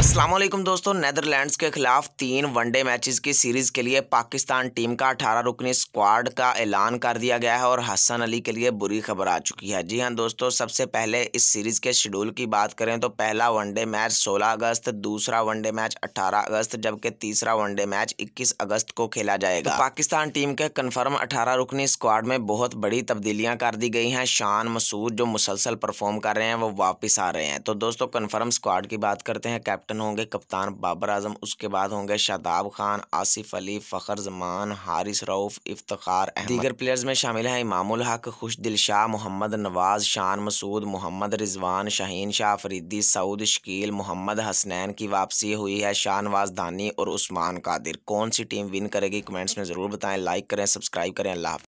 असलम दोस्तों नैदरलैंड्स के खिलाफ तीन वनडे मैचेस की सीरीज़ के लिए पाकिस्तान टीम का 18 रुकनी स्क्वाड का ऐलान कर दिया गया है और हसन अली के लिए बुरी खबर आ चुकी है जी हाँ दोस्तों सबसे पहले इस सीरीज़ के शेड्यूल की बात करें तो पहला वनडे मैच 16 अगस्त दूसरा वनडे मैच 18 अगस्त जबकि तीसरा वनडे मैच इक्कीस अगस्त को खेला जाएगा तो पाकिस्तान टीम के कन्फर्म अठारह रुकनी स्क्वाड में बहुत बड़ी तब्दीलियाँ कर दी गई हैं शान मसूद जो मुसलसल परफॉर्म कर रहे हैं वो वापस आ रहे हैं तो दोस्तों कन्फर्म स्क्वाड की बात करते हैं कैप्टन कैप्टन होंगे कप्तान बाबर आजम उसके बाद होंगे शादाब खान आसिफ अली फ़खर जमान हारिस रऊफ़ इफ्तार दीगर प्लेयर्स में शामिल हैं इमामुल हक खुश दिल शाह मोहम्मद नवाज शान मसूद मोहम्मद रिजवान शाहीन शाह फरीदी सऊद शकील मोहम्मद हसनैन की वापसी हुई है शाहनवाज धानी और उस्मान कादिर कौन सी टीम विन करेगी कमेंट्स में ज़रूर बताएं लाइक करें सब्सक्राइब करें अल्लाह